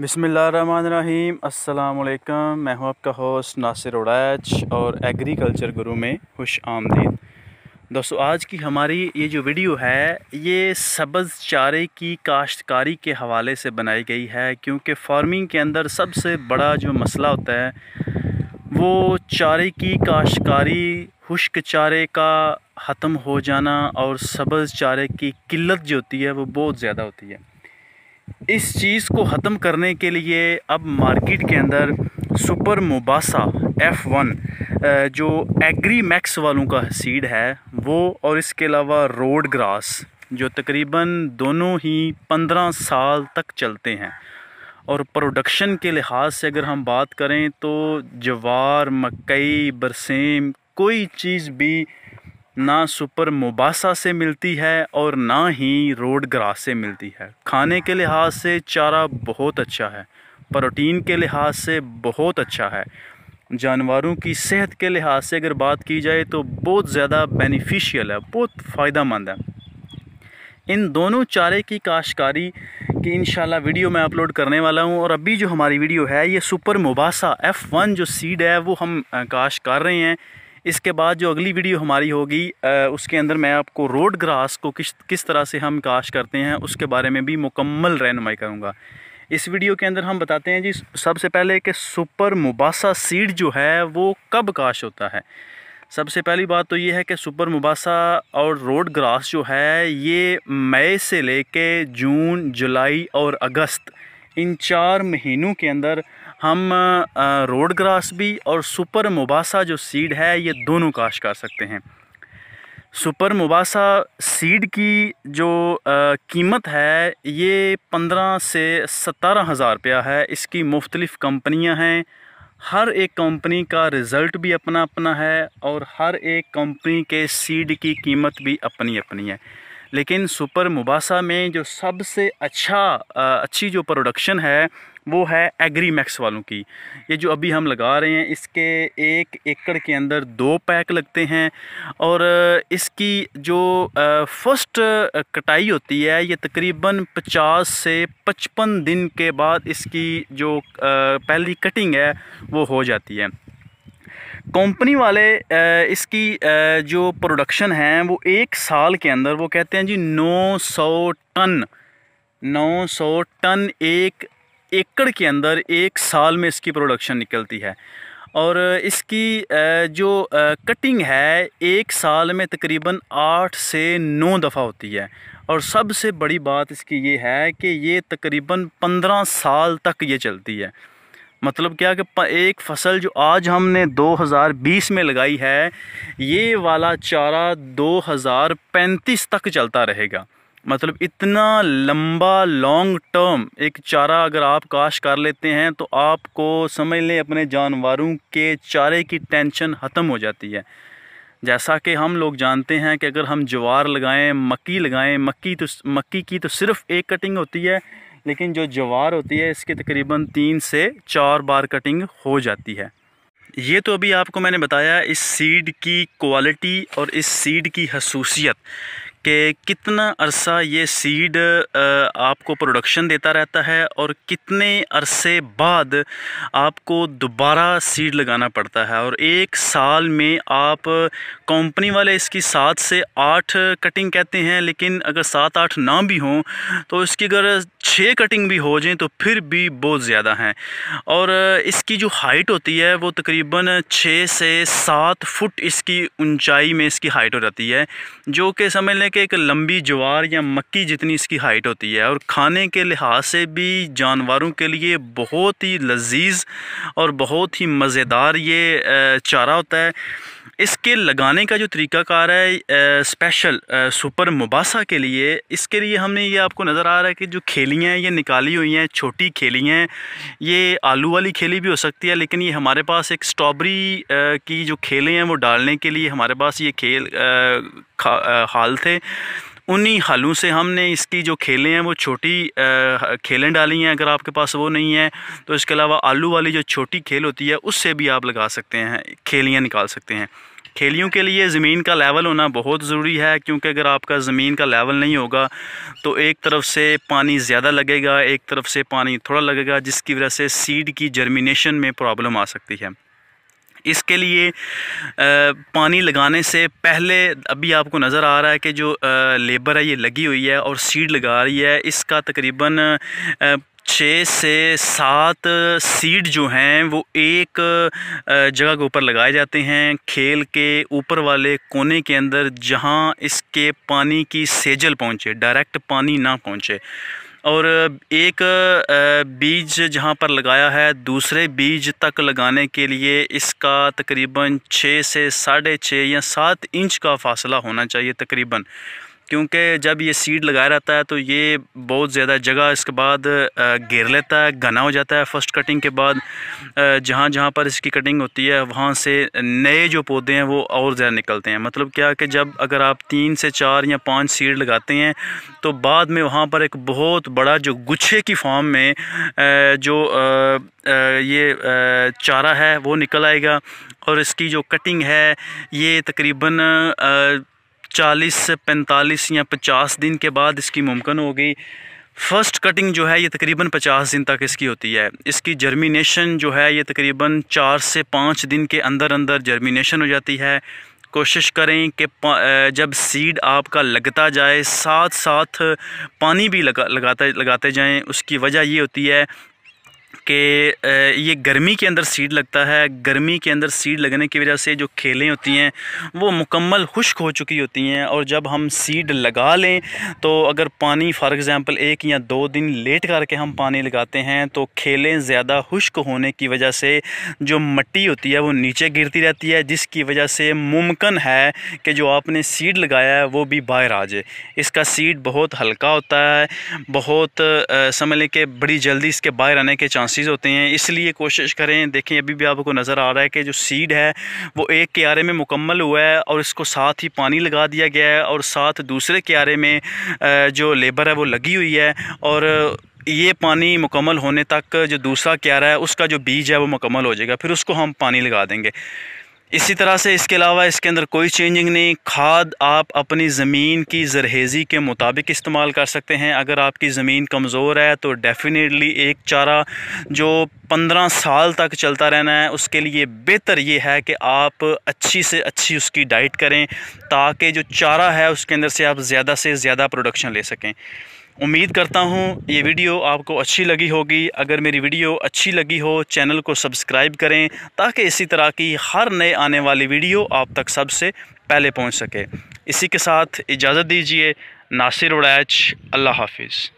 बसमीम अल्लाम मैं हूं आपका होस्ट नासिर उड़ैच और एग्रीकल्चर गुरु में खुश आमदीद दोस्तों आज की हमारी ये जो वीडियो है ये सब्ज़ चारे की काश्तकारी के हवाले से बनाई गई है क्योंकि फार्मिंग के अंदर सबसे बड़ा जो मसला होता है वो चारे की काश्तकारी खुश्क चारे का ख़त्म हो जाना और सब्ज़ चारे की किल्लत जो होती है वो बहुत ज़्यादा होती है इस चीज़ को ख़त्म करने के लिए अब मार्केट के अंदर सुपर मुबासा एफ़ वन जो एग्री मैक्स वालों का सीड है वो और इसके अलावा रोड ग्रास जो तकरीबन दोनों ही पंद्रह साल तक चलते हैं और प्रोडक्शन के लिहाज से अगर हम बात करें तो जवार मकई बरसेम कोई चीज़ भी ना सुपर मुबासा से मिलती है और ना ही रोड ग्रास से मिलती है खाने के लिहाज से चारा बहुत अच्छा है प्रोटीन के लिहाज से बहुत अच्छा है जानवरों की सेहत के लिहाज से अगर बात की जाए तो बहुत ज़्यादा बेनिफिशियल है बहुत फ़ायदा मंद है इन दोनों चारे की काश्तकारी की इन वीडियो मैं अपलोड करने वाला हूँ और अभी जो हमारी वीडियो है ये सुपर मुबासा एफ़ वन जो सीड है वो हम काश कर रहे हैं इसके बाद जो अगली वीडियो हमारी होगी उसके अंदर मैं आपको रोड ग्रास को किस किस तरह से हम काश करते हैं उसके बारे में भी मुकम्मल रहनमाई करूँगा इस वीडियो के अंदर हम बताते हैं जी सबसे पहले कि सुपर मुबासा सीड जो है वो कब काश होता है सबसे पहली बात तो ये है कि सुपर मुबासा और रोड ग्रास जो है ये मई से ले जून जुलाई और अगस्त इन चार महीनों के अंदर हम रोड ग्रास भी और सुपर मुबासा जो सीड है ये दोनों काश कर सकते हैं सुपर मुबासा सीड की जो कीमत है ये पंद्रह से सतारह हज़ार रुपया है इसकी मुख्तलिफ़ कंपनियां हैं हर एक कंपनी का रिज़ल्ट भी अपना अपना है और हर एक कंपनी के सीड की कीमत भी अपनी अपनी है लेकिन सुपर मुबासा में जो सबसे अच्छा अच्छी जो प्रोडक्शन है वो है एग्री मैक्स वालों की ये जो अभी हम लगा रहे हैं इसके एक एकड़ के अंदर दो पैक लगते हैं और इसकी जो फर्स्ट कटाई होती है ये तकरीबन 50 से 55 दिन के बाद इसकी जो पहली कटिंग है वो हो जाती है कंपनी वाले इसकी जो प्रोडक्शन है वो एक साल के अंदर वो कहते हैं जी 900 टन 900 टन एक एकड़ के अंदर एक साल में इसकी प्रोडक्शन निकलती है और इसकी जो कटिंग है एक साल में तकरीबन आठ से नौ दफ़ा होती है और सबसे बड़ी बात इसकी ये है कि ये तकरीबन पंद्रह साल तक ये चलती है मतलब क्या कि एक फसल जो आज हमने 2020 में लगाई है ये वाला चारा 2035 तक चलता रहेगा मतलब इतना लंबा लॉन्ग टर्म एक चारा अगर आप काश कर लेते हैं तो आपको समझ लें अपने जानवरों के चारे की टेंशन ख़त्म हो जाती है जैसा कि हम लोग जानते हैं कि अगर हम ज्वार लगाएं मक्की लगाएं मक्की तो मक्की की तो सिर्फ एक कटिंग होती है लेकिन जो ज्वार होती है इसके तकरीबन तीन से चार बार कटिंग हो जाती है ये तो अभी आपको मैंने बताया इस सीड की क्वालिटी और इस सीड की खसूसियत कि कितना अरसा ये सीड आपको प्रोडक्शन देता रहता है और कितने अरसे बाद आपको दोबारा सीड लगाना पड़ता है और एक साल में आप कंपनी वाले इसकी सात से आठ कटिंग कहते हैं लेकिन अगर सात आठ ना भी हों तो इसकी अगर छः कटिंग भी हो जाए तो फिर भी बहुत ज़्यादा हैं और इसकी जो हाइट होती है वो तकरीबन छः से सात फुट इसकी ऊंचाई में इसकी हाइट हो जाती है जो कि समझ लें है कि एक लंबी ज्वार या मक्की जितनी इसकी हाइट होती है और खाने के लिहाज से भी जानवरों के लिए बहुत ही लजीज और बहुत ही मज़ेदार ये चारा होता है इसके लगाने का जो तरीकाकार है स्पेशल सुपर मुबासा के लिए इसके लिए हमने ये आपको नज़र आ रहा है कि जो खेलियाँ हैं ये निकाली हुई हैं छोटी खेलियाँ ये आलू वाली खेली भी हो सकती है लेकिन ये हमारे पास एक स्ट्रॉबेरी की जो खेलें हैं वो डालने के लिए हमारे पास ये खेल हाल थे उन्हीं हलों से हमने इसकी जो खेलें हैं वो छोटी खेलें डाली हैं अगर आपके पास वो नहीं है तो इसके अलावा आलू वाली जो छोटी खेल होती है उससे भी आप लगा सकते हैं खेलियाँ निकाल सकते हैं खेलियों के लिए ज़मीन का लेवल होना बहुत ज़रूरी है क्योंकि अगर आपका ज़मीन का लेवल नहीं होगा तो एक तरफ से पानी ज़्यादा लगेगा एक तरफ से पानी थोड़ा लगेगा जिसकी वजह से सीड की जर्मिनेशन में प्रॉब्लम आ सकती है इसके लिए पानी लगाने से पहले अभी आपको नज़र आ रहा है कि जो लेबर है ये लगी हुई है और सीड लगा रही है इसका तकरीबन छः से सात सीड जो हैं वो एक जगह के ऊपर लगाए जाते हैं खेल के ऊपर वाले कोने के अंदर जहां इसके पानी की सेजल पहुंचे डायरेक्ट पानी ना पहुंचे और एक बीज जहाँ पर लगाया है दूसरे बीज तक लगाने के लिए इसका तकरीबन छः से साढ़े छः या सात इंच का फासला होना चाहिए तकरीबन क्योंकि जब ये सीड लगाया रहता है तो ये बहुत ज़्यादा जगह इसके बाद घेर लेता है घना हो जाता है फर्स्ट कटिंग के बाद जहाँ जहाँ पर इसकी कटिंग होती है वहाँ से नए जो पौधे हैं वो और ज़्यादा निकलते हैं मतलब क्या कि जब अगर आप तीन से चार या पाँच सीड लगाते हैं तो बाद में वहाँ पर एक बहुत बड़ा जो गुच्छे की फॉर्म में जो ये चारा है वो निकल आएगा और इसकी जो कटिंग है ये तकरीबन 40 से 45 या 50 दिन के बाद इसकी मुमकिन हो गई फ़र्स्ट कटिंग जो है ये तकरीबन 50 दिन तक इसकी होती है इसकी जर्मिनेशन जो है ये तकरीबन चार से पाँच दिन के अंदर अंदर जर्मिनेशन हो जाती है कोशिश करें कि जब सीड आपका लगता जाए साथ साथ पानी भी लगा लगाते लगाते जाएं उसकी वजह ये होती है कि ये गर्मी के अंदर सीड लगता है गर्मी के अंदर सीड लगने की वजह से जो खेलें होती हैं वो मुकम्मल खुश्क हो चुकी होती हैं और जब हम सीड लगा लें तो अगर पानी फॉर एग्ज़ाम्पल एक या दो दिन लेट करके हम पानी लगाते हैं तो खेलें ज़्यादा खुश्क होने की वजह से जो मट्टी होती है वो नीचे गिरती रहती है जिसकी वजह से मुमकिन है कि जो आपने सीड लगाया है वो भी बाहर आ जाए इसका सीड बहुत हल्का होता है बहुत समझ लें कि बड़ी जल्दी इसके बाहर आने के चांसेस चांसेस होते हैं इसलिए कोशिश करें देखें अभी भी आपको नज़र आ रहा है कि जो सीड है वो एक क्यारे में मुकम्मल हुआ है और इसको साथ ही पानी लगा दिया गया है और साथ दूसरे क्यारे में जो लेबर है वो लगी हुई है और ये पानी मुकम्मल होने तक जो दूसरा क्यारा है उसका जो बीज है वो मुकम्मल हो जाएगा फिर उसको हम पानी लगा देंगे इसी तरह से इसके अलावा इसके अंदर कोई चेंजिंग नहीं खाद आप अपनी ज़मीन की जरहेज़ी के मुताबिक इस्तेमाल कर सकते हैं अगर आपकी ज़मीन कमज़ोर है तो डेफ़िनेटली एक चारा जो पंद्रह साल तक चलता रहना है उसके लिए बेहतर ये है कि आप अच्छी से अच्छी उसकी डाइट करें ताकि जो चारा है उसके अंदर से आप ज़्यादा से ज़्यादा प्रोडक्शन ले सकें उम्मीद करता हूँ ये वीडियो आपको अच्छी लगी होगी अगर मेरी वीडियो अच्छी लगी हो चैनल को सब्सक्राइब करें ताकि इसी तरह की हर नए आने वाली वीडियो आप तक सबसे पहले पहुँच सके इसी के साथ इजाज़त दीजिए नासिर उड़ैच अल्लाह हाफिज़